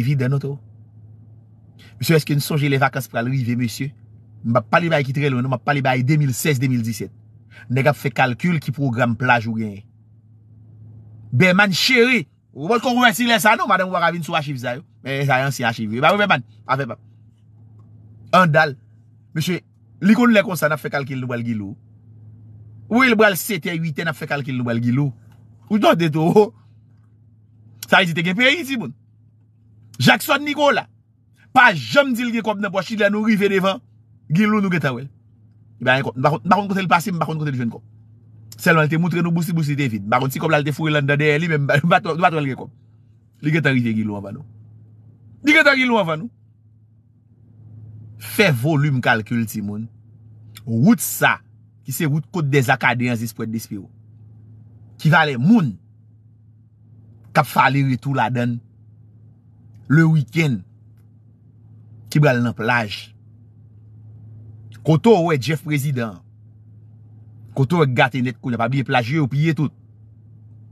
evide nan to. Monsye, eske n sonje le vakans pral rive, monsye? Mba pali bay ki trelo, mba pali bay 2016-2017. Nega fè kalkül ki programe plaj ou genye. Ben man chere, wot kon rwen silen sa nou, madan wara vin sou achiv zayou. Ben eh, zayansi achiv. Andal, monsye, likon lè konsan ap fè kalkül nou al gilou? Ou e l bral 7-8 ap fè kalkül nou al gilou? Ou do deto? Sa e zite gen peren iti moun? Jackson Nikola Pa jom di lge kob nan pwa chid la nou rive devan Gilou nou geta wel Mbakon kontel pasim, mbakon kontel jwen kob Selman lte moutre nou bousi bousi te vid Mbakon ti kob la lte fure landa de li Mbato lge kob Li geta rive gilou avan nou Li geta rive gilou avan nou Fe volum kalkul ti moun Wout sa Ki se wout kote de zakade yon zis pwet dispe yo Ki vale moun Kap fali ritu la den Moun Le wikèn, ki bral nan plaj. Koto ou e jef prezident, koto ou e gatenet, kou n'a pa biye plajye ou piye tout.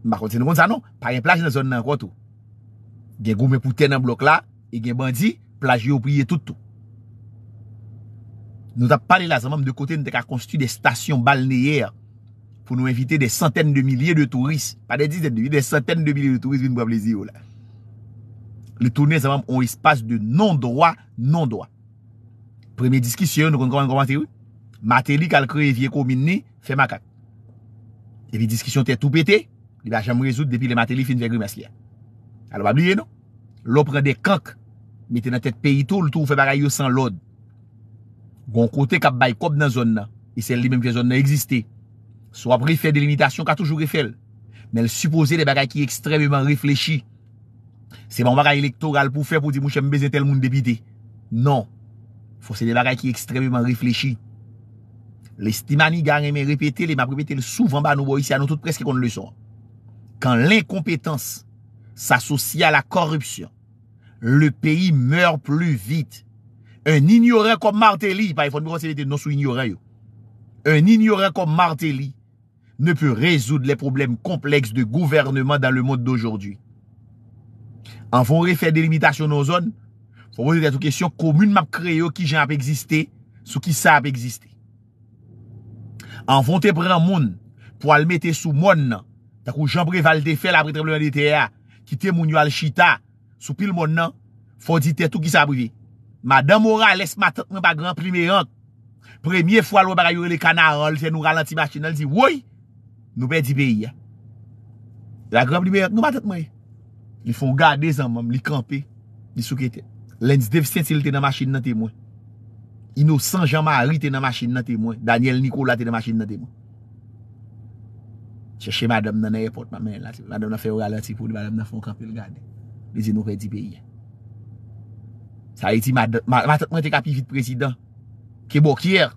Mba konti nou konti sa nou, pa yon plajye nan zon nan koto. Gen goume pouten nan blok la, e gen bandi, plajye ou piye tout tout. Nou ta pali la, san mam de kote nou te ka konsti de stasyon balneyer, pou nou evite de santen de milye de turist. Pa de di, de santen de milye de turist, vin bo ap lezi yo la. Li toune zavam ou ispase de non-dwa, non-dwa. Preme diskisyon nou kon koman koman te ou. Mateli kal kreye viekou minni, fe makak. E li diskisyon te tou pete, li ba jen mou rezout depi le mateli fin vekri maslien. A lo babliye nou. Lo pren de kank, mette nan tet peyito loutou fe bagay yo san lod. Gon kote kap bay kop nan zon nan, e sel li menm fe zon nan eksiste. So ap refel de limitasyon ka toujou refel. Men l supose de bagay ki ekstrememan reflechi Se ban bagay elektoral pou fe pou di mou che mbeze tel moun debide. Non. Fos se debagay ki ekstremement reflechi. Le stimani gang eme repete, le maprepetel souvan ba nou bo yisi, anou tout preske kon le son. Kan l'enkompetans s'asosi a la korupsyon, le peyi mèr plu vite. Un ignorè kom Martelly, pa e fon mou kon se dete non sou ignorè yo, un ignorè kom Martelly ne peu rezoud le problem kompleks de gouvernement dan le moun d'aujordwi. An von refe delimitasyon nou zon, fwo pwede te tou kesyon koumoun map kreyo ki jan ap egziste, sou ki sa ap egziste. An von te pran moun, pou al mette sou moun nan, takou jan pre valdefe la pre trebleman de teya, ki te moun yo al chita, sou pil moun nan, fwo di te tou ki sa ap revi. Madame Mora lese matatme pa gran primeyant, premye fwa lwa bagayore le kanarol, se nou ralantimachin, nan li di woy, nou pe di beyi. La gran primeyant nou matatme yi. Li fon gade zan mam, li kampe, li souke te. Len di devistensil te nan machin nan te mwen. Ino Sanjan Marri te nan machin nan te mwen. Daniel Nikola te nan machin nan te mwen. Cheche madam nan aye pot ma men la. Madam nan ferwala ti pou li madam nan fon kampe li gade. Le zin nou pe di beye. Sa e ti madam, matat mwen te kapi fit prezident. Ke bokyer,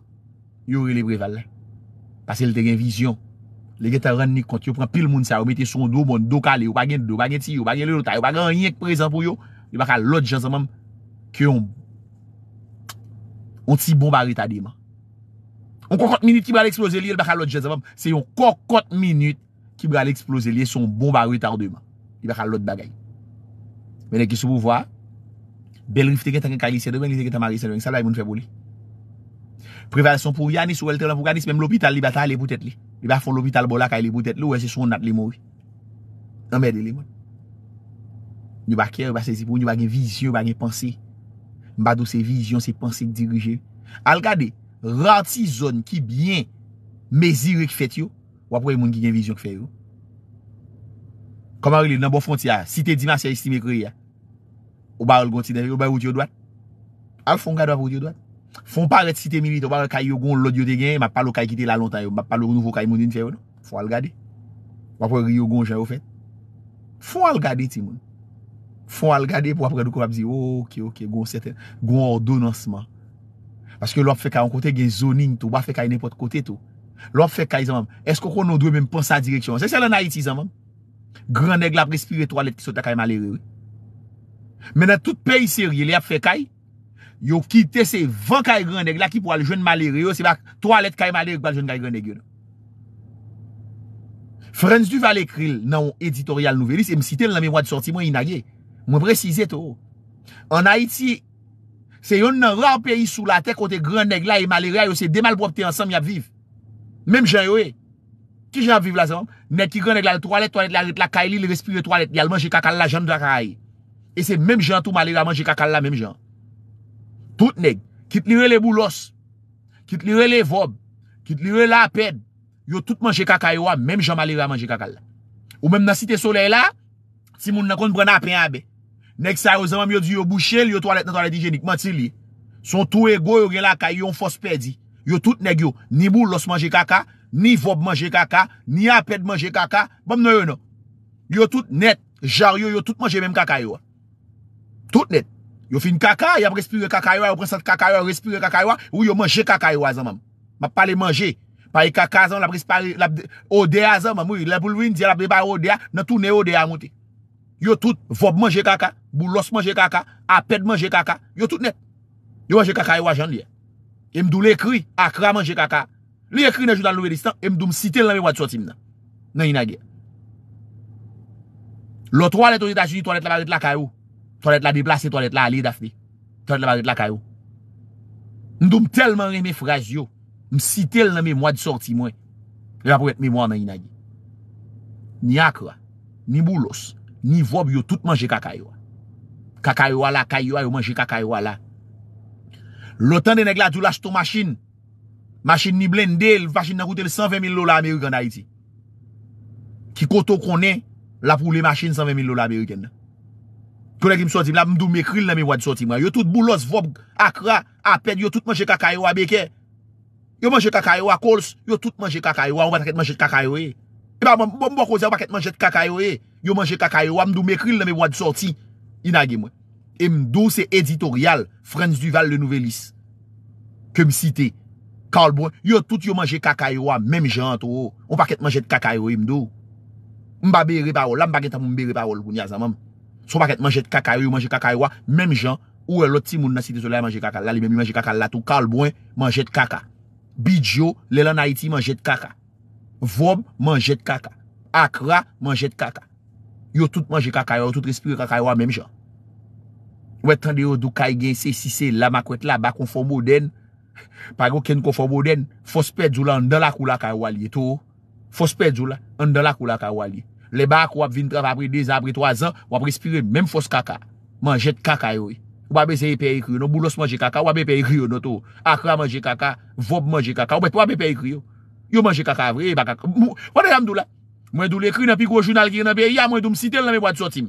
yore li breval la. Pase li te gen vizyon. Le gen ta ren ni kont yo pran pil moun sa ou metye son do bon do kale ou pa gen do pa gen ti yo pa gen le louta yo pa gen enyek prezant pou yo I baka lot jazanman ki yon On ti bombare ta de man On kokot minute ki bale eksplose liye son bombare ta de man I baka lot bagay Menen ki sou pou vwa Bel rifti gen ta gen kalise de menen gen ta marise de menen salay moun fevoli Prevalasyon pou Yannis ou el telan pou Yannis Mem l'opital li ba ta le boutet li Li ba fon l'opital bo la ka le boutet li Ou e se son nat li mou Amède li mou Nyo ba kè, nyo ba se zipou, nyo ba gen vizyon, ba gen pensè Mba do se vizyon, se pensè Dirige Alka de, ranti zon ki bien Mezirik fèt yo Wap wè moun gen vizyon k fè yo Koman wè li nan bo fontya Site dimasyon istime kri ya Ou ba ol gonti denve, ou ba oudi yo doan Al fon kwa doan oudi yo doan Fon paret si te mili to, ba re kay yo goun lodyo de gen, ma palo kay kite la lontan yo, ba palo nouvo kay moun din fè yo nou. Fon al gade. Wapre yo goun jayou fèt. Fon al gade ti moun. Fon al gade pou wapre nou kon wap zi, ok, ok, goun sèten, goun ordonansman. Paske lop fè ka an kote gen zonin to, wap fè kay nepot kote to. Lop fè kay zanman, esko kon nou dwe mèm pan sa direksyon. Se se lè na iti zanman, gran deg la prespire to alèk ki sote kay malère yo. Menè tout peyi seri Yo kite se 20 kaye grandeg la ki pou al joun maleri yo, se bak 3 let kaye maleri yo kwa al joun kaye grandeg yo. Frenz Duval Ekril nan yon editorial nouvelis, e msite nan la memwa di sorti mwen yon nage, mwen prezize to. An Haiti, se yon nan rar peyi sou la tek kote grandeg la yon e maleri yo, se demal pou apte ansam yapviv. Mem joun yo e, ki joun yapviv la zan, net ki grandeg la lé 3 let, lakay li lé respire 3 let, yal manje kakal la joun de akaray. E se mem joun tou maleri yaman, joun kakal la mem joun. Tout neg, kit li re le boulos Kit li re le vob Kit li re la ped Yo tout manje kakaywa, menm jama li re manje kakal Ou menm nasite soley la Si moun nan kon brena apen a be Nek sa yo zamam yo di yo bouchel Yo toalet nan toalet dijenik matili Son tou ego yo gen la kayyon fos pedi Yo tout neg yo, ni boulos manje kaka Ni vob manje kaka Ni aped manje kaka Yo tout net, jar yo yo tout manje menm kakaywa Tout net Yo fin kaka, yap respire kaka ywa, yo prensat kaka ywa, respire kaka ywa, ou yo manje kaka ywa zan mam. Ma pale manje. Pari kaka zan, la prensat kaka ywa, la odea zan mam. Ou yi le bulwin, diye la bleba odea, nan tou ne odea mouti. Yo tout vob manje kaka, boulos manje kaka, aped manje kaka, yo tout ne. Yo manje kaka ywa jan diye. E mdou le kri, akra manje kaka. Le kri ne joudan louwe distan, e mdou msite lame wad sotim nan. Nan yi nage. Lo twa leto yi tas yi, twa let la baret la kaka yu. To let la deplase, to let la ale dafbe. To let la baret la kayo. Ndoum telman reme fraj yo. Msi tel nan me mwa di sorti mwen. Le apou et me mwa nan yinagi. Ni akwa, ni boulos, ni vob yo tout manje kakaywa. Kakaywa la, kaywa yo manje kakaywa la. Lo tan dene gladou la chitou machin. Machin ni blendel, machin nan koute le 120.000 lola Amerikan a iti. Ki koto konen, la pou le machin 120.000 lola Amerikan a. Konek im sortim la, mdou mè kril nan mè wad sortim wè. Yo tout boulos, vop, akra, apèd, yo tout manje kakaywa bèkè. Yo manje kakaywa kols, yo tout manje kakaywa. Ou pataket manje kakaywè. E. e ba mbo mbo kose, ou pataket manje kakaywè. E. Yo manje kakaywè, mdou mè kril nan mè wad sorti. Inagim wè. E mdou se editorial, Frans Duval le Nouvelis. Kèm site. Kalbou, yo tout yo manje kakaywa, mèm jantou. Ou pataket manje kakaywè e mdou. Mba beri parol, la Sou pa ket manje de kaka yo, yo manje de kaka yo, mem jan, ou e lot ti moun nasi de zola manje de kaka, la li men mi manje de kaka, la tou kalbouen manje de kaka. Bidjo, lè lan na iti manje de kaka. Vom, manje de kaka. Akra, manje de kaka. Yo tout manje de kaka yo, tout respire de kaka yo, mem jan. Ou e tan de yo, dou kaj gen se, se, se, la makwet la, ba konfo mou den, pa yo ken konfo mou den, fospe djou la, ndalak ou la kaka yo waliye, tou. Fospe djou la, ndalak ou la kaka yo waliye. Le bak wap vintraf apri 2 apri 3 an Wap respire mwen fos kaka Manjete kaka yo Wabese yi pe yi kri yo Non boulos manje kaka Wabe pe yi kri yo noto Akra manje kaka Vop manje kaka Wabet wabe pe yi kri yo Yo manje kaka vre E baka kaka Mwen do le kri nan pi gwojoun al kire nan pe ya Mwen do msitel nan me wad soti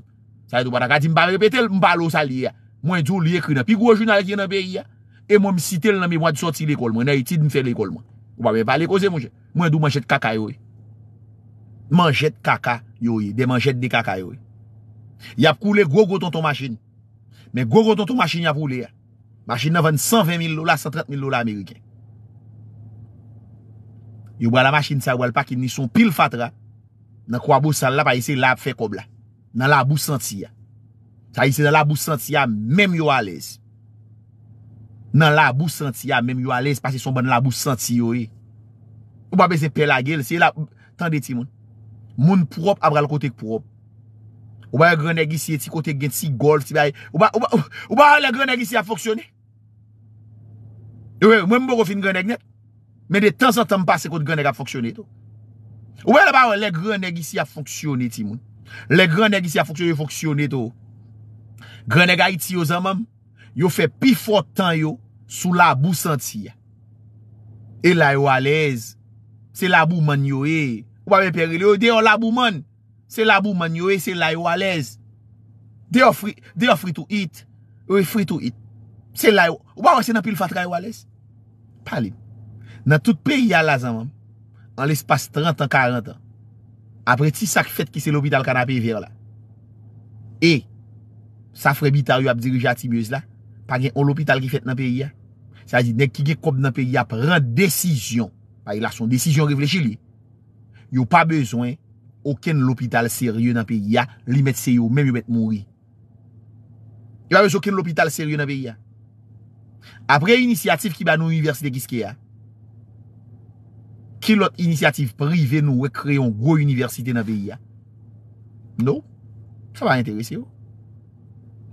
Mwen do le kri nan pi gwojoun al kire nan pe ya E mwen msitel nan me wad soti le kolman Ne itid mfe le kolman Mwen do manjete kaka yo Manjete kaka Yo yi, deman jet di kakay yo yi. Yap koule go go ton ton masjin. Men go go ton ton masjin yap koule ya. Masjin nan vende 120 mil lola, 130 mil lola Ameriken. Yo wala masjin sa wala pa ki ni son pil fatra. Nan kwa bousan la pa yise lab fe kobla. Nan labou santi ya. Sa yise labou santi ya, menm yo alez. Nan labou santi ya, menm yo alez. Pase son ban labou santi yo yi. Ou ba beze pel agel. Tande ti moun. Moun prop apal kotek prop. Ou bayan gen neg isi eti kotek gen si golf ti bayan. E- ou bayan le gen neg isi a foksyone. Mwen mbo go fin gen neg net. Men de tan san tan pase kote gen neg a foksyone to. Ou bayan le gen neg isi a foksyone ti moun. Le gen neg isi a foksyone foksyone to. Gen neg a iti yo zanman. Yo fe pi fote tan yo sou la bou senti ya. E la yo alez. Se la bou man yo e. Ou ba me perele ou deyo labouman Se labouman yo e se la yo walez Deyo free to eat Ou e free to eat Se la yo, ou ba wese nan pil fatra yo walez Pali Nan tout peyi a la zan mam An l'espace 30 an 40 an Apre ti sak fèt ki se l'hôpital ka nan peyi ver la E Safre bitaryo ap dirijatibyoz la Pa gen on l'hôpital ki fèt nan peyi ya Sa zi nek ki gen kop nan peyi ya Pren desisyon Pa yi la son desisyon reflechi li Yo pa bezwen oken l'opital serye nan peyi ya, li met seyo, men yo met mouri. Yo pa bezwen oken l'opital serye nan peyi ya. Apre inisiyatif ki ba nou universite giske ya, ki lot inisiyatif prive nou we kreyon go universite nan peyi ya. Nou, sa ba interese yo.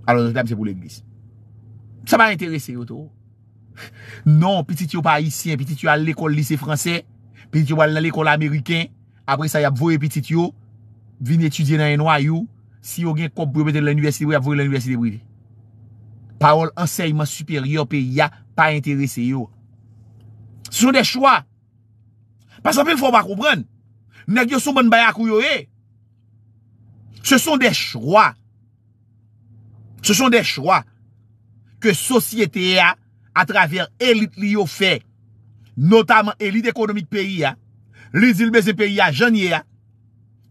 Alon, dam se pou l'Eglise. Sa ba interese yo tou. Non, pi ti yo pa isyen, pi ti yo al l'ekol lisey franse, pi ti yo pa al l'ekol ameriken, apre sa yap vore pitit yo, vin etudye nan enwa yo, si yo gen kop pou yo bete l'aniversite yo, yap vore l'aniversite yo. Parol enseyman superior pe ya, pa interese yo. Se son de chwa, pa sape l'fo ba koubran, nek yo sou bon bayakou yo e. Eh. Se son de chwa, se son de chwa, se son de chwa, ke sosyete ya, a traver elit li yo fe, notamen elit ekonomik pe ya, Li di lbe ze peyi a jenye a.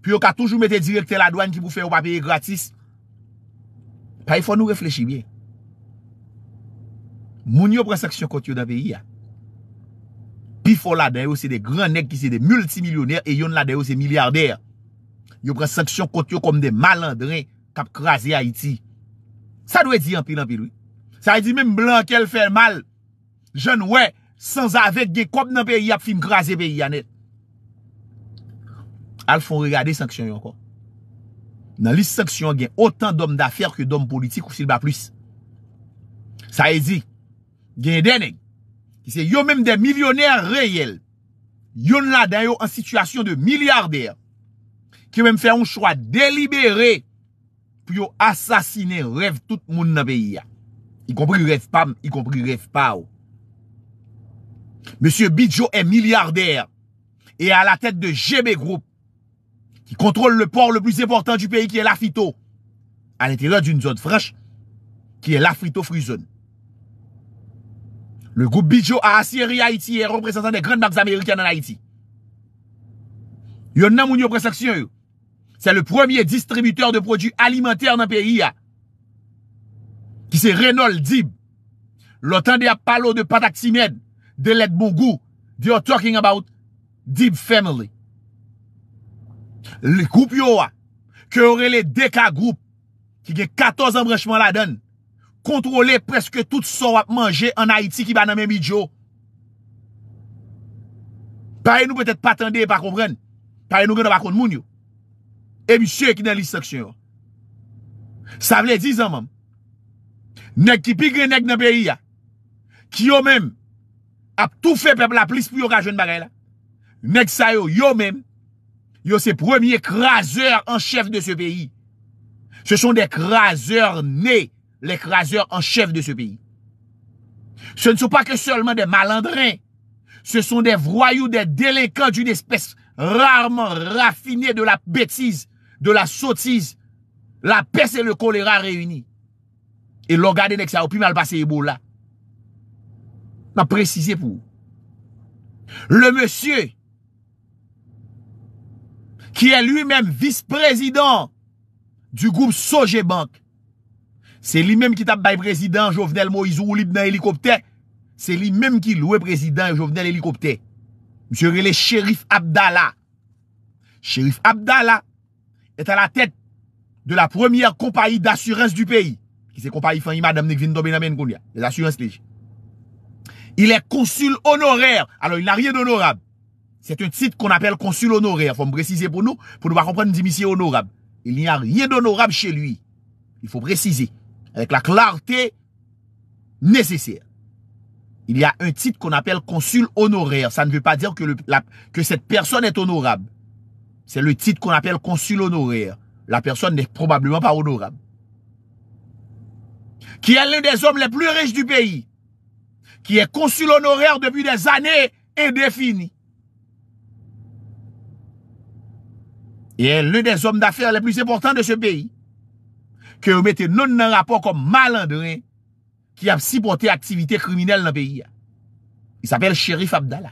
Pi yo ka toujou mette direkte la douan ki pou fe ou pa peyi gratis. Pa yon fò nou reflechi bien. Moun yo preseksyon kot yo da peyi a. Pifo la deyo se de gran neg ki se de multimilyoner e yon la deyo se milyarder. Yo preseksyon kot yo kom de malandren kap kraze a iti. Sa dwe di yon pilan pilou. Sa di mèm blankel fè mal. Jenwe, san zavek ge kop nan peyi ap fi mkraze peyi a net. al fon regade sanksyon yon kon. Nan lis sanksyon gen, otan donm dafer ke donm politik ou silba plus. Sa e zi, gen deneg, ki se yo menm den milyoner reyel, yon la den yo an situasyon de milyarder, ki menm fe yon chwa delibere, pou yo asasine rev tout moun nan peyi ya. Yikompri rev pam, yikompri rev pa ou. Monsie Bidjo e milyarder, e a la tete de GB Group, qui contrôle le port le plus important du pays, qui est l'Afito, à l'intérieur d'une zone franche, qui est lafito Free Zone. Le groupe Bijo a Haïti et représentant des grandes marques américaines en Haïti. Yon nan moun C'est le premier distributeur de produits alimentaires dans pays. Qui c'est Renault Dib. L'autant de palo de pataximède, de let bon They are talking about Dib family. Le goup yo a, ke ore le deka goup, ki ge 14 embranchman la den, kontrole preske tout sa wap manje an Haiti ki ba nan men midyo. Paye nou petet patande e pa kompren, paye nou ganda pa kon moun yo, e mi sye ki nan listaksyon yo. Sa vle dizan mam, neg ki pigre neg nebe iya, ki yo men, ap tou fe pep la plis pi yo ka joun bagay la, neg sayo yo men, yo c'est premier craseur en chef de ce pays. Ce sont des craseurs nés, les craseurs en chef de ce pays. Ce ne sont pas que seulement des malandrins, ce sont des voyous, des délinquants d'une espèce rarement raffinée de la bêtise, de la sottise, la peste et le choléra réunis. Et l'on garde ça au plus mal passé Ebola. ma précisé pour vous. Le monsieur Ki è lui-même vice-président du groupe Soje Bank. C'est lui-même qui tape by président Jovenel Moïse Oulib nan helikopter. C'est lui-même qui loue président Jovenel Helikopter. M'sieur, il est chérif Abdallah. Chérif Abdallah est à la tête de la première compagnie d'assurance du pays. Qui s'est compagnie fin ima d'Amnig Vindo Ben Amin Gounia, les assurances légers. Il est consul honoraire, alors il n'a rien d'honorable. C'est un titre qu'on appelle consul honoraire. Faut me préciser pour nous, pour ne pas comprendre dit honorable. Il n'y a rien d'honorable chez lui. Il faut préciser avec la clarté nécessaire. Il y a un titre qu'on appelle consul honoraire. Ça ne veut pas dire que, que cette personne est honorable. C'est le titre qu'on appelle consul honoraire. La personne n'est probablement pas honorable. Qui est l'un des hommes les plus riches du pays. Qui est consul honoraire depuis des années indéfinies. Yen lè lè lè nozèm dè afèr lè pwisè portan de se peyi, kè ou mette nou nan rapòk kom malan den, ki ap sipote aktivite kriminel nan peyi a. Yis apel Cherif Abdallah.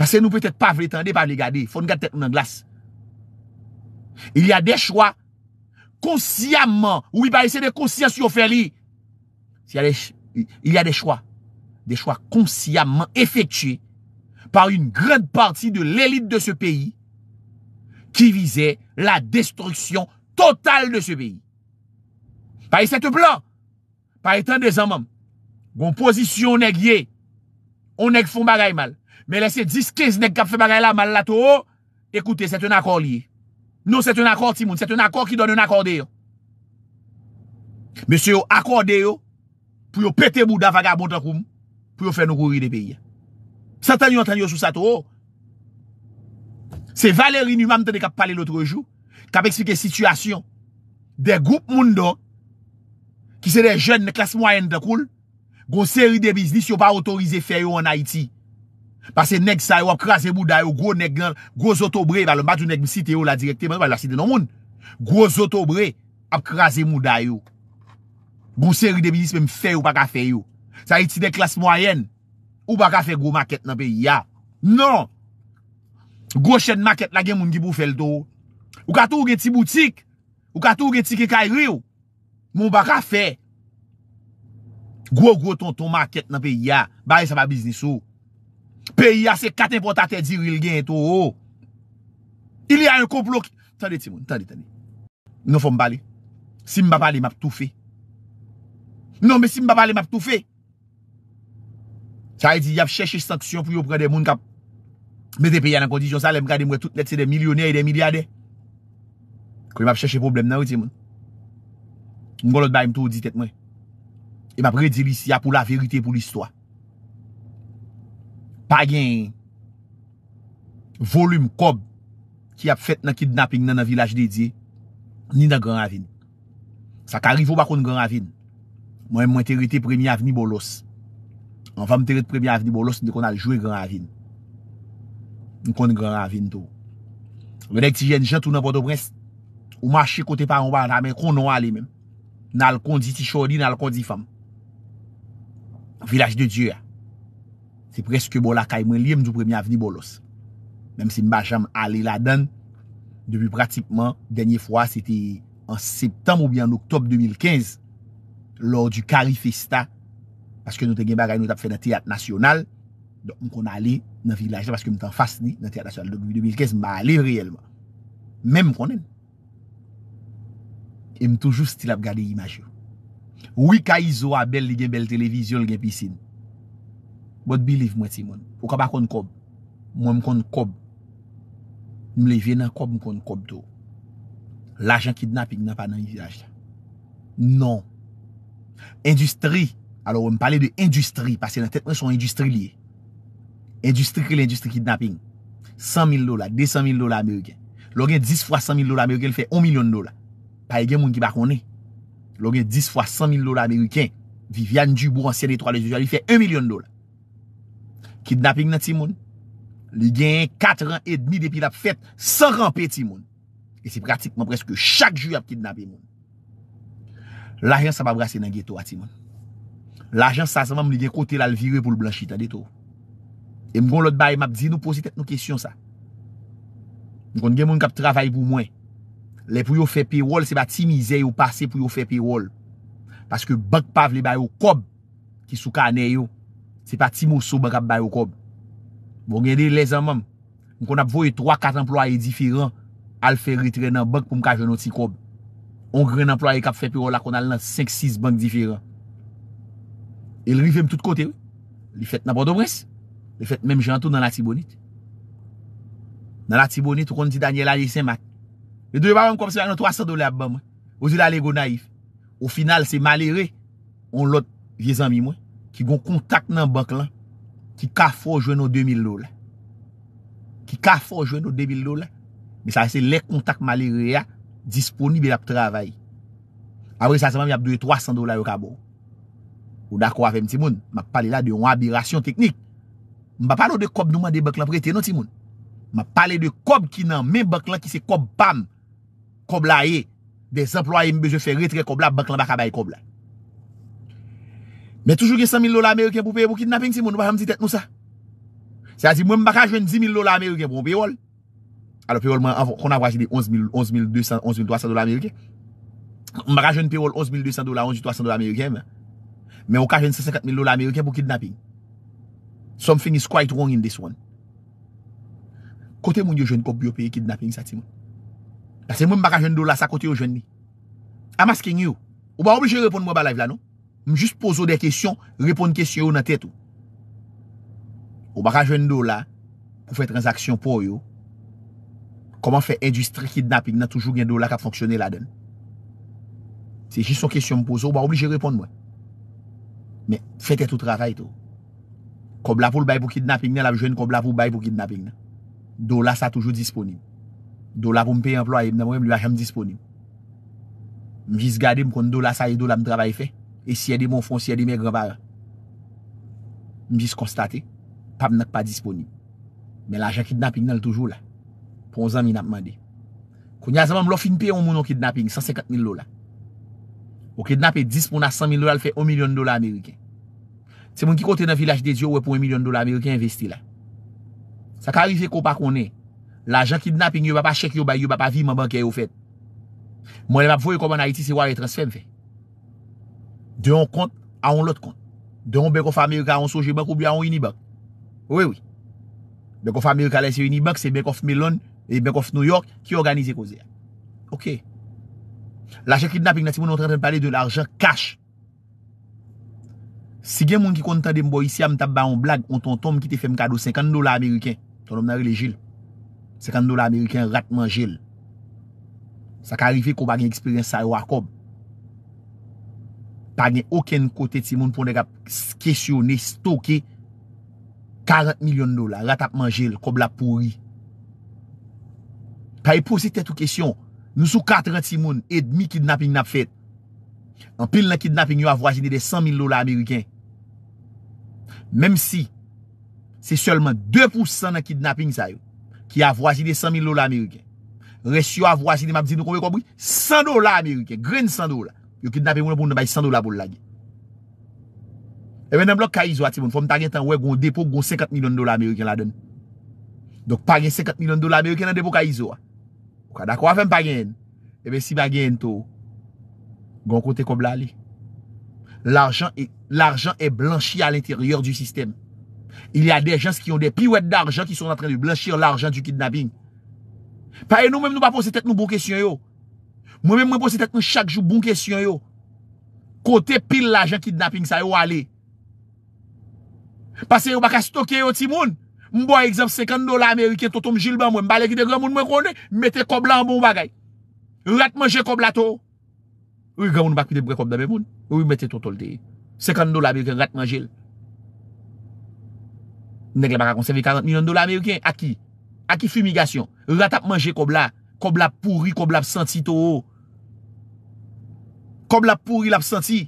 Pase nou protek pa vle tende, pa vle gade, foun gade tet nou nan glasse. Il y a des chwa konsyaman ou y bayese de konsyans yo fèli. Il y a des chwa konsyaman efektue par une grande partie de l'élite de ce pays qui visait la destruction totale de ce pays. Par un plan, par étant des hommes, on position On on on une font bagaille mal. Mais laissez 10 15 nègres qui fait bagaille là mal la haut, écoutez, c'est un accord lié. Non, c'est un accord timoun, c'est un accord qui donne un accord Monsieur accordé pour yo péter bouda vagabond pour yo faire nous courir des pays. Satan yon tan yon sou sa to. Se Valery ni mam ten de kap pale loutre jou, kap eksplike situasyon de goup moun don, ki se de jen ne klas mwayen de koul, goun seri de biznis yon pa otorize feyo an Haiti. Pase neg sa yo ap krasi mou dayo, goun neg nan, goun zotobre, balon ba du neg msite yo la direkte, balon balon la site nan moun, goun zotobre ap krasi mou dayo. Goun seri de biznis mem feyo pa ka feyo. Sa Haiti de klas mwayen, Ou baka fe gwo maket nan pe ya Non Gwo chen maket la gen moun gipou fel to Ou katou gen ti boutik Ou katou gen ti ki kayri ou Moun baka fe Gwo gwo ton ton maket nan pe ya Baye sa pa biznis ou Pe ya se kat impotate di ril gen to Il ya yon koplok Tade ti moun, tade tade Non fom bale Si mba bale map tou fe Non be si mba bale map tou fe Sa e di yap cheche sanksyon pou yo pre de moun kap Mese pe ya nan kondisyon sa Lem kade mwen tout let se de milyoner e de milyade Ko e map cheche problem nan ou ti man Mwen lout ba yon tou di tet mwen E map redilis Yap ou la verite pou l'istwa Pa gen Volume kob Ki yap fet nan kidnapping nan nan village de di Ni nan gran avin Sa karivo bakoun gran avin Mwen mwen terite premi avini bolos An fam tere d'Premier Avni Bolos, de kon aljouye Granavine. N kon Granavine tou. Venek ti jen jen tou nan Vodobres, ou mache kote pa an wanda, men kon nou ale men. Nan al kondi si chodi, nan al kondi fam. Vilaj de Diu ya. Se preske bolakay men liyem d'Premier Avni Bolos. Mem se mba jam ale la den, debi pratipman, denye fwa, se te an septem ou bien an oktob 2015, lor di Karifesta, Paske nou te gen bagay nou tap fè nan teat nasyonal. Dok m kon alè nan vilaj la. Paske m tan fas ni nan teat nasyonal. Dok bi 2015 m ba alè reyèlwa. Mè m kon el. E m toujou stil ap gade imaj yo. Ou i ka izo a bel li gen bel televizyon l gen pisin. But believe mwen ti mwen. Ou ka bakon kob. Mwen m kon kob. M le vè nan kob m kon kob do. L ajan kidnaping nan pa nan vilaj la. Non. Industri. alo m pale de industri, pase nan tetman son industri liye, industri ki l'industri kidnapping, 100 000 dola, 200 000 dola Ameriken, lor gen 10 x 100 000 dola Ameriken, fey 1 milyon dola, pa e gen moun ki bakone, lor gen 10 x 100 000 dola Ameriken, vi vyan jubou an sien etro alè, vi fey 1 milyon dola, kidnapping nan ti moun, li gen 4 an et demi depi la fèt, 100 an pè ti moun, e se pratikman preske chak ju ap kidnapping moun, la yon sa pa brase nan ghetto a ti moun, l ajan sa sa mam li gen kote la l vire pou l blanchi ta deto. E mgon lot baye map di nou posi tet nou kesyon sa. Mgon gen moun kap travay pou mwen. Le pou yo fe pey wol se ba ti mize yo pase pou yo fe pey wol. Paske bank pa vle baye yo kob ki sou ka ane yo, se pa ti moso bank ap baye yo kob. Mgon gen de le zan mam, mgon ap voye 3-4 employe diferent al fe retre nan bank pou mka jenoti kob. Onkren employe kap fe pey wol la kon al nan 5-6 bank diferent. El rivem tout kote ou. Li fet nabado brez. Li fet menm jantou nan la tibonit. Nan la tibonit ou kon di Daniela li semak. Li doye baron konp seman nou 300 dole ap ban mwen. Ou zi la lego naif. Ou final seman le re. On lot vyezan mi mwen. Ki gon kontak nan bank lan. Ki ka forjwen nou 2000 dole. Ki ka forjwen nou 2000 dole. Mi sa se le kontak man le re ya. Disponibil ap travay. Abre sa seman mi ap doye 300 dole yo kabon. Ou dako avèm ti moun, ma pale la de wabirasyon teknik. Mba pale ou de kob nouman de baklan prete, nou ti moun. Ma pale de kob ki nan, men baklan ki se kob bam, kob la ye, de zanploye mbeje fe retre kob la, baklan baka baye kob la. Mbe toujou gen 100 000 lola Ameriken pou peye pou kidnapping ti moun, mba chanm si tet nou sa. Se a zi mwen baka jwen 10 000 lola Ameriken pou mpey wol. Alo pey wol mwen, kon avwa jen 11 200, 11 300 dola Ameriken. Mba ka jen pey wol 11 200 dola, 11 300 dola Ameriken mwen. Men ou ka jen 50.000 dola Amerike pou kidnapping. Something is quite wrong in this one. Kote moun yo jen kop biopay kidnapping sa ti moun. La se moun m baka jen dola sa kote yo jen mi. I'm asking you. Ou ba oblije repon mwen ba live non? la nou. M jist pozo dey kesyon, repon kesyon ou nan tet ou. Ou baka jen dola pou fè transaksyon pou ou yo. Koman fè industri kidnapping nan toujou gen dola kap fonksyonne la den. Se jist son kesyon m pozo ou ba oblije repon mwen. Men, fete tou travay tou. Koblapou l bay pou kidnapping nan, l ap jwen koblapou l bay pou kidnapping nan. Dola sa toujou disponib. Dola pou mpe employe, mnamoy, mli wakèm disponib. Mvis gade mkon dola sa yi do la mtravay fe, e siye di moun fon, siye di mwen gravare. Mvis konstate, pap nan pa disponib. Men l ajan kidnapping nan l toujou la. Pon zan mi nap mandi. Koun yazan man, mlo finpe yon moun o kidnapping, 150 mil lola. Ou kidnap e 10 pou na 100 mil dola l fè 1 milyon dola Amerike. Se moun ki kote nan vilaj de diyo, wè pou 1 milyon dola Amerike investi la. Sa karife ko pa konè, la jan kidnap e nyo wè pa chek yo, wè pa vi mwen bankè yo fèt. Mwen lè wè pou yo koman Haiti se wè wè transfèm fè. Deyon kont, a yon lot kont. Deyon bank of Amerike a yon soje bank, ou bi a yon unibank. Oui, oui. Bank of Amerike a lè yon unibank, se bank of Mellon, e bank of New York, ki organize ko zè. Ok. L'arjen ki dna pek nan ti moun an tren tren pale de l'arjen kash Si gen moun ki konta de mbo isi am tap ba an blag On ton tom ki te fem kado 50 dola Ameriken Ton nom nan re le jil 50 dola Ameriken rat man jil Sa ka arrive kou bagen eksperyens sa ywa koum Pagen oken kote ti moun pou ne kap Kesyone stoke 40 milyon dola rat ap man jil koum la pouri Ka e pose tet ou kesyon Nou sou 4 an ti moun edmi kidnapping nap fet. An pil nan kidnapping yo avwajine de 100.000 lola Ameriken. Mem si, se solman 2% nan kidnapping sa yo, ki avwajine eh de 100.000 lola Ameriken. Res yo avwajine map zin nou konwe konbri, 100 lola Ameriken, green 100 lola. Yo kidnapping moun apoun nan bay 100 lola pou lage. Ewen nan blok ka izwa ti moun, fom ta gen tan we goun depo goun 50.000 lola Ameriken la den. Dok pa gen 50.000 lola Ameriken nan depo ka izwa. Da kwa fèm pa gen, ebe si pa gen to, gon kote kob la li. L'argent e blanchi a l'interieur du sistem. Il y a de gens ki yon de piwet d'argent ki son an train de blanchir l'argent du kidnapping. Pa e nou mèm nou pa pose tèk nou bon kesyon yo. Mèm mèm mèm pose tèk nou chak jou bon kesyon yo. Kote pil l'argent kidnapping sa yo ale. Pase yo baka stokye yo ti moun. Mbo a egzap 50 dola Ameriken to tom jil ban mwen. Mbale ki de gran moun mwen konen. Mete kob la an bon bagay. Rat manje kob la to. Ouye gran moun baki de bre kob da be moun. Ouye mete to tol de. 50 dola Ameriken rat manjil. Negle baka konsevi 40 milyon dola Ameriken. Aki fumigasyon. Rat ap manje kob la. Kob la pouri, kob la absenti to ho. Kob la pouri l'absenti.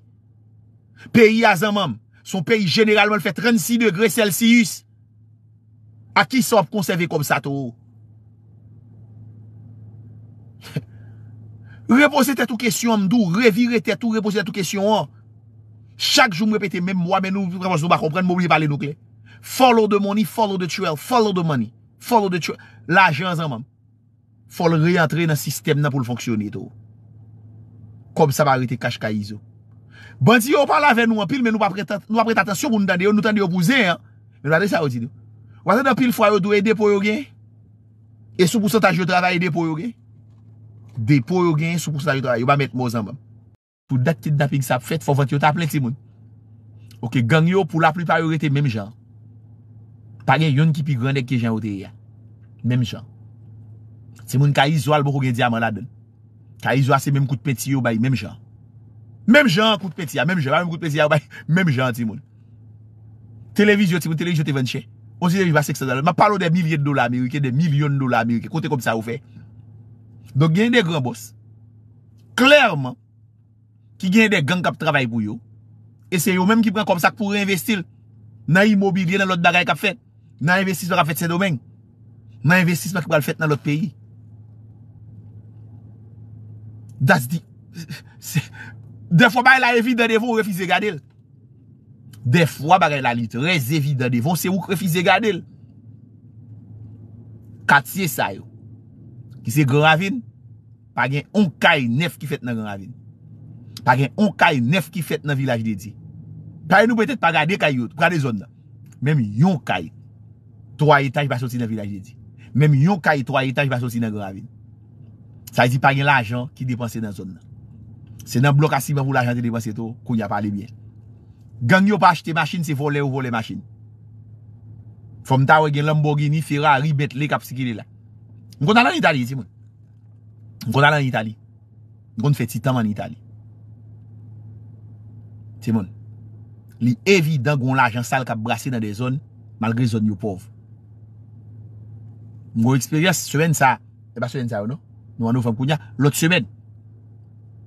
Peyi azan mam. Son peyi generalman fè 36 degrè Celsius. Akis ap konserve kom sa tou. Repose te tou kesyon mdou. Revire te tou. Repose te tou kesyon an. Chak jou mwepete. Mwen mwen mwen mwen mwen mwen. Mwen mwen mwen mwen mwen. Mwen mwen mwen mwen mwen. Mwen mwen mwen mwen mwen mwen. Mwen mwen mwen mwen mwen mwen. Foll ou de money. Foll ou de tuelle. Foll ou de money. Foll ou de tuelle. La janzan mam. Foll ou re-entre nan sistem nan pou l'fonksyoni tou. Kom sa mwa rete kashkai zo. Ban di yo pala ve nou an pil men nou apret atasyon pou nou tan de yo. Nou tan Watan nan pil fwa yo do e depo yo gen? E sou pousantaj yo travay e depo yo gen? Depo yo gen, sou pousantaj yo travay. Yo ba met mou zanbam. Pou dat ki daping sa pfet, fò vant yo ta plen ti moun. Ok, gang yo pou la plupar yo gen te menm jan. Pag gen yon ki pi grandek ki jan wote ya. Menm jan. Ti moun ka izwal bokou gen diya man la den. Ka izwal se menm kout peti yo bay, menm jan. Menm jan kout peti ya, menm jan. Menm jan kout peti ya bay, menm jan ti moun. Televizyo ti moun, televizyo te venche. Ma palo de milyen dola Amerike, de milyon dola Amerike, kote kom sa ou fe. Don gen de granbos. Klerman, ki gen de gang kap travay pou yo. E se yo menm ki pren kom sak pou reinvestil nan immobilye nan lot dagay kap fet. Nan investisme kap fet se domen. Nan investisme ki pral fet nan lot peyi. Das di, defo bay la evi de devon ou refize gade lè. De fwa bagay la li trez evidane, von se wou krefize gade l. Kat se sa yo, ki se gravin, pa gen on kay nef ki fet nan gravin. Pa gen on kay nef ki fet nan vilaj de di. Paye nou petet pa gade kay yot, gade zon nan. Mem yon kay, to a itaj baso si nan vilaj de di. Mem yon kay, to a itaj baso si nan gravin. Sa yi di pa gen l'ajan ki depanse nan zon nan. Se nan blok asim an pou l'ajan te depanse to, kon ya pale bien. Gangyo pa achte masin se vole ou vole masin. Fom tawe gen Lamborghini, Ferrari, Bentley, kap sikile la. Mwen kon anan Itali, ti mwen. Mwen kon anan Itali. Mwen kon feti tam an Itali. Ti mwen. Li evi dan kon la jansal kap brase nan de zon, malgre zon yu pov. Mwen kon eksperyans semen sa, e ba semen sa ou nou? Nou anou fap kounya? Lot semen.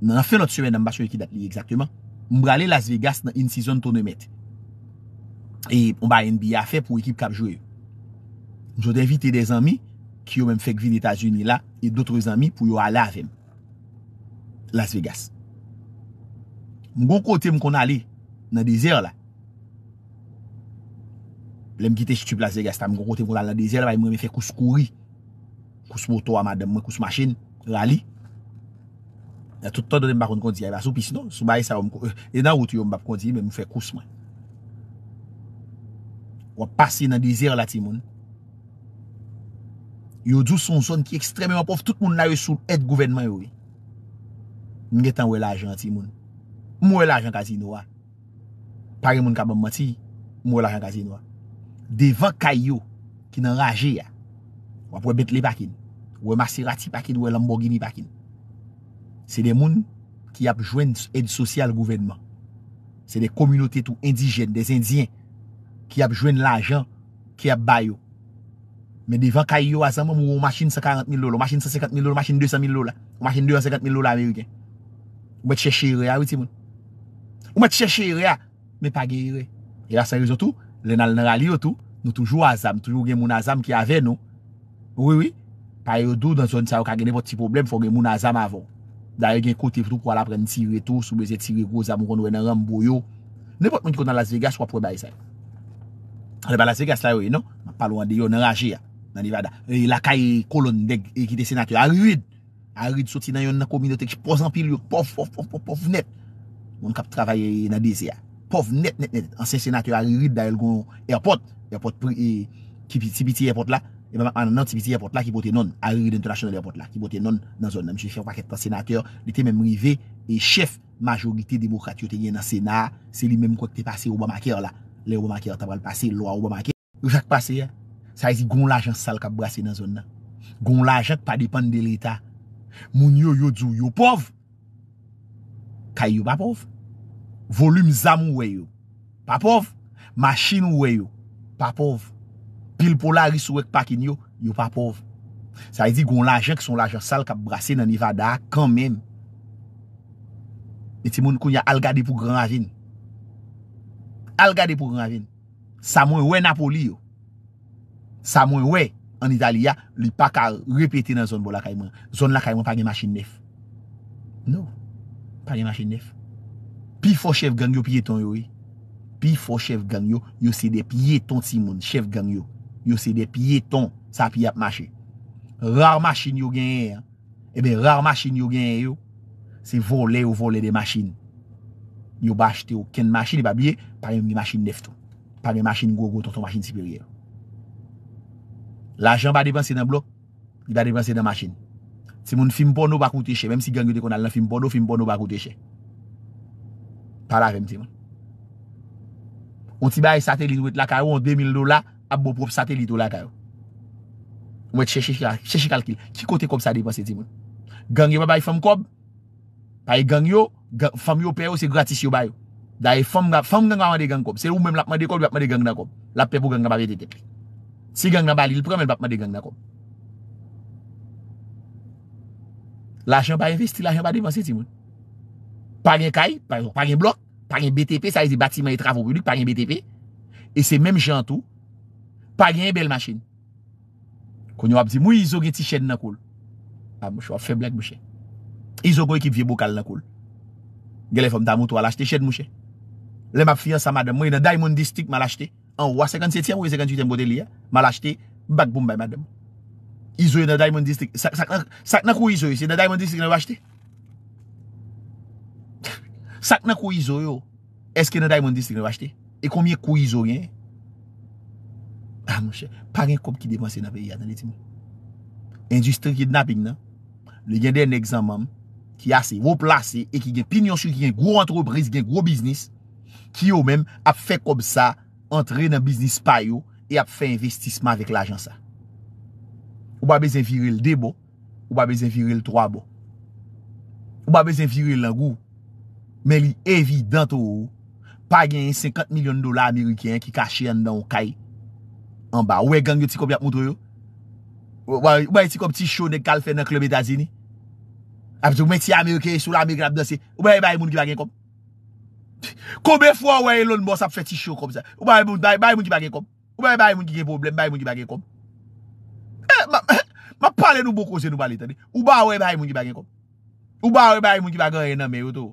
Nan an fe lot semen nan baswe ki dat li, ekzaktouman. Mbrale Las Vegas nan in season ton emet. E mba NBA fe pou ekip kap jwe. Mjote evite de zami ki yo men fek vi de Etasuni la e dotre zami pou yo ala aven. Las Vegas. Mgon kote mkon ale nan dezer la. Le mkite chitup Las Vegas ta mgon kote mkon ale nan dezer la bay mwen me fek kous kouri. Kous moto amadem, mwen kous machin, rali. Ya tout ton donen mba kon diye. Basou pis non. Sou baye sa yon mba kon diye. Men mfe kousman. Wap pase nan dizir la ti moun. Yo djou son son ki ekstremen wap of. Tout moun la yon sou et gouvernement yon. Nge tan wè la ajan ti moun. Mwen wè la ajan kazi yon wap. Pari moun kaban mati. Mwen wè la ajan kazi yon wap. De van kayo. Ki nan raje ya. Wap wè betle pakin. Wè masirati pakin. Wè Lamborghini pakin. Se de moun ki ap jwen edi sosyal gouvenman. Se de komunote tou indijen, des indijen, ki ap jwen l'ajan, ki ap bayo. Men devan kay yo azan, moun ou machin sa 40.000 lolo, machin sa 50.000 lolo, machin 200.000 lolo, machin 250.000 lolo Ameriken. Ou met cheshe iri ya, ah, ou ti moun? Ou met cheshe iri ya, men pa ge iri. Ya seryo zotou, lena l'nali yo toutou, nou toujou azan, toujou gen moun azan ki ave nou, oui oui, pa yo dou dan zon sa yo kagen e poti problem, fò gen moun azan avon. Da yon gen kote vtou kwa la pren ti re tou soube ze ti re kouza moun kon wè nan rambou yo. Nè bot moun ki kon nan Las Vegas wap wè bay sa yon. Le ba Las Vegas la yon, no? Ma pal wan de yon raje ya nan Nevada. E lakay e kolon deg e kite senat yo. Arrid! Arrid soti nan yon na kominote ki posan pil yo. Pof, pof, pof, pof, net. Moun kap travaye na dese ya. Pof, net, net, net. Anse senat yo arrid da yon airport. Airport pri e kipiti airport la. Eman anan nan tipisi ya pot la ki pote non Aririn international ya pot la ki pote non Nan zon nan, msye chèf wak etan senatèr Dite men mrive, e chèf majorite Diboukati yo te gen nan sena Se li menm kwek te pase oubamakèr la Le oubamakèr tabal pase, lwa oubamakèr Yo chak pase ya, sa yisi goun la jansal Kap brase nan zon nan Goun la jansal pa dipan delita Moun yo yo dzou yo pov Kay yo pa pov Volume zam wè yo Pa pov, masin wè yo Pa pov Bil Polaris wek pak in yo, yo pa pov. Sa yi di goun lajen ki son lajen sal kap brase nan Ivada, kanmen. E ti moun koun ya algade pou gran avin. Algade pou gran avin. Sa moun we Napoli yo. Sa moun we an Italia, li pak a repete nan zon bo la kayman. Zon la kayman pa gen masin nef. No. Pa gen masin nef. Pi fo chev gang yo pi yeton yo we. Pi fo chev gang yo, yo se de pi yeton ti moun, chev gang yo. Yo se de piyeton sa piyap machi. Rar machin yo genye. Ebe, eh rar machin yo genye yo, se vole ou vole de machin. Yo bache te ou ken machin, e ba bie, pa genye machin neftou. Pa genye machin gogo, ton machin siperye. L'ajan ba depanse nan blok, yi ba depanse nan machin. Se moun fimpon ou bakouteche, mem si genye de kon al nan fimpon ou, fimpon ou bakouteche. Paralem ti moun. Ou ti baye satelit ou et lakay ou, ou 2000 dola, ou ti baye satelit ou et lakay ou, ap bo prop satelito la kayo. Mwen cheche kalkil. Ki kote kob sa devan se ti moun? Gangi wabay fom kob, pay gang yo, fom yo peyo se gratis yo bayo. Da e fom gang a mande gang kob, se ou men lap mande kob, lap mande gang nan kob. Lap pepo gang nan bade tepe. Se gang nan bali, lpremen lap mande gang nan kob. Lajan baye ve, sti lajan baye devan se ti moun. Panyen kay, panyen blok, panyen BTP, sa ezi batiman e travou kou dik, panyen BTP, e se menm jantou, Pa genye bel masin Koun yo ap di mwen izo gen ti ched nan koul A ah, mwen chou ap feblek mwen chen Izo go ekip vie bokal nan koul Gele fom ta moutou alashte ched mwen chen Le map fiyan sa madem Mwen nan Diamond District malashte Anwa 57 ou 58 an godeli ya Malashte bagboum bay madem Izo yo nan Diamond District Sak nan kou izo yo se nan Diamond District nan wachte Sak nan kou izo yo Eske nan Diamond District nan wachte E koumye kou izo genye Par gen kom ki depanse nan pe yad Industri ki dnaping nan Le gen den ekzaman Ki ase wop lase E ki gen pinyonsu ki gen gwo antropres Gen gwo biznis Ki yo men ap fe kob sa Entre nan biznis payo E ap fe investisman vek l'ajansa Ou ba bezen viril debo Ou ba bezen viril trabo Ou ba bezen viril langou Men li evidento Par gen yon 50 milyon dola ameriken Ki kache yon dan wokayi An ba, ouwe gang yo ti kob yap moutou yo? Ouwe ti kob ti show nek kal fe nan klub etazi ni? A pizou mwen ti ame yo ke esou la ame grab dan se, ouwe e bayi moun ki bagen kom? Koube fwa ouwe e lon mbos ap fe ti show kom se? Ouwe e bayi moun ki bagen kom? Ouwe e bayi moun ki gen problem, bayi moun ki bagen kom? Eh, ma pale nou bokose nou baliten ni, ouwa ouwe e bayi moun ki bagen kom? Ouwa ouwe e bayi moun ki bagen rename yo to?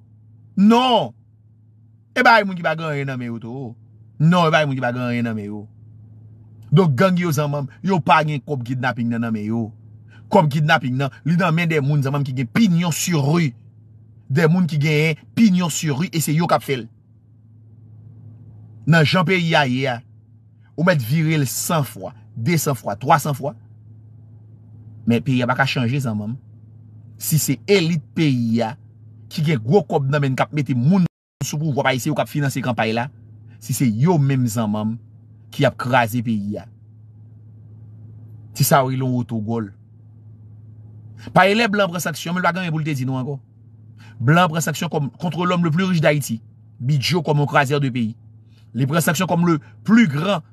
Non! E bayi moun ki bagen rename yo to? Non, e bayi moun ki bagen rename yo to? Do gang yo zan mam, yo pa gen kop kidnapping nan nan men yo. Kop kidnapping nan, li nan men de moun zan mam ki gen pinyon sur rui. De moun ki gen pinyon sur rui, e se yo kap fel. Nan jan peyi a ye a, ou met viril 100 fwa, 200 fwa, 300 fwa. Men peyi a baka chanje zan mam. Si se elit peyi a, ki gen gwo kop nan men kap meti moun sou pou wapay se yo kap finanse kampay la. Si se yo men zan mam. ki ap krasi peyi ya. Ti sa ou ilo ou to gol. Pa ele blan preseksyon, men lwagan yon pou lte zinou an kon. Blan preseksyon kontre lom le plurish da iti. Bidjo kom an krasi an de peyi. Le preseksyon kom le plu gran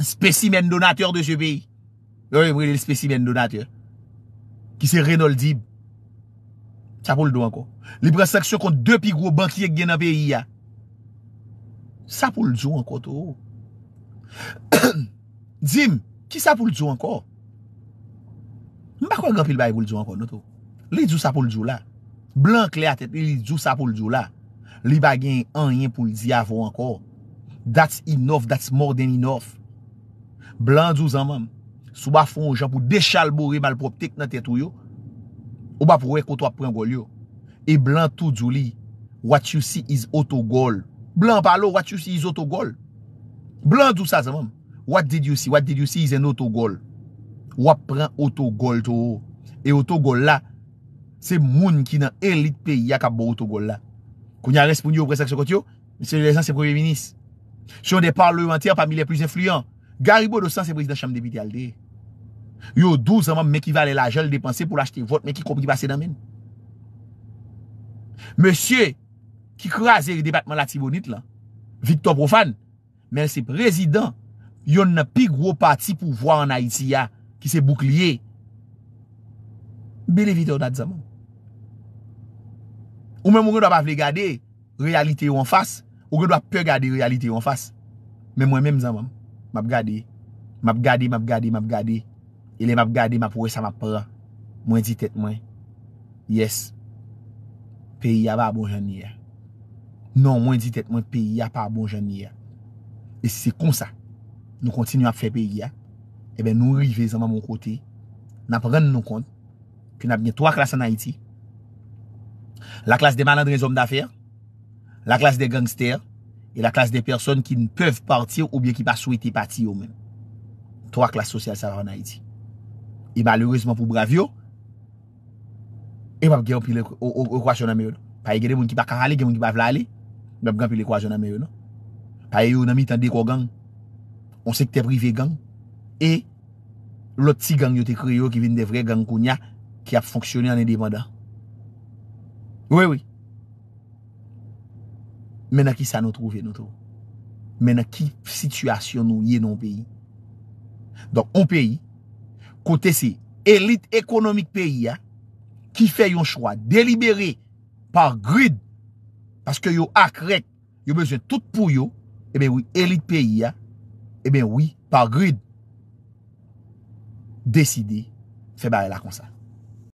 spesimen donater de se peyi. Yo yon vre le spesimen donater. Ki se Reynold Dib. Sa pou ldo an kon. Le preseksyon kontre de pi gro banki ek gen an peyi ya. Sa pou ldo an kon to ou. Dime, ki sa pou l'djou ankor? Mba kwen gampil ba yi pou l'djou ankor noto? Li djou sa pou l'djou la? Blan kle atet, li djou sa pou l'djou la? Li bagen anyen pou l'djou avon ankor? That's enough, that's more than enough. Blan djou zanman, sou ba fonjan pou dechalbore malprop tek nan tetou yo? Ou ba pou ekotwa pren gol yo? E blan tou djou li, what you see is otogol. Blan palo, what you see is otogol. Blan dousa zanman. Bon. What did you see? What did you see is an autogol. Wap pran autogol to ho. E autogol la, se moun ki nan elit peyi ya kap bo autogol la. Koun ya respoun yo presak se kot yo, monsen le zan se premier minis. Son de parle ou anter, pami le plus influyant. Garibo dosan se prezident chanm de bidialde. Yo dou zanman mek ki valen la jel depanse pou l'achete vot mek ki komri basen nan men. Monsen ki krasen yon debatman la tibonit la, Viktor Profan, men se prezident yon na pi gro pati pou vwa an Haiti ya ki se boukliye bel evite ou dat zaman ou men moun gen wap avle gade realite ou an fas ou gen wap pe gade realite ou an fas men moun men zaman map gade map gade map gade map gade ele map gade map wesa map pra moun di tet moun yes peyi ya ba bon jan ni ya non moun di tet moun peyi ya pa bon jan ni non, ya E si se konsa, nou kontinu ap fè peyi ya, e ben nou rivez anman moun kote, nan pren nou kont, ki nan ap gen 3 klas an Haiti, la klas de manadre zom da fè, la klas de gangster, e la klas de person ki n'pev partir oubyen ki pa souwite pati yo men. 3 klas sosyal savar an Haiti. E malourizman pou bravi yo, e pap gen pou yon kwa jona meyon. Pa yon gen moun ki pa kan ale, gen moun ki pa vla ale, e pap gen pou yon kwa jona meyon. A yo nan mi tan dekwa gang. On se ke te prive gang. E, lot si gang yo te kri yo ki vin de vre gang kounya ki ap fonksyonen ane demanda. Oui, oui. Mè nan ki sa nou trove nou trove. Mè nan ki situasyon nou ye nou peyi. Donk, ou peyi, kote se elit ekonomik peyi ya, ki fe yon chwa delibere par grid paske yo akrek, yo bezwen tout pou yo, e ben woui, elit peyi ya, e eh ben woui, par grid, deside, fe bare la konsa.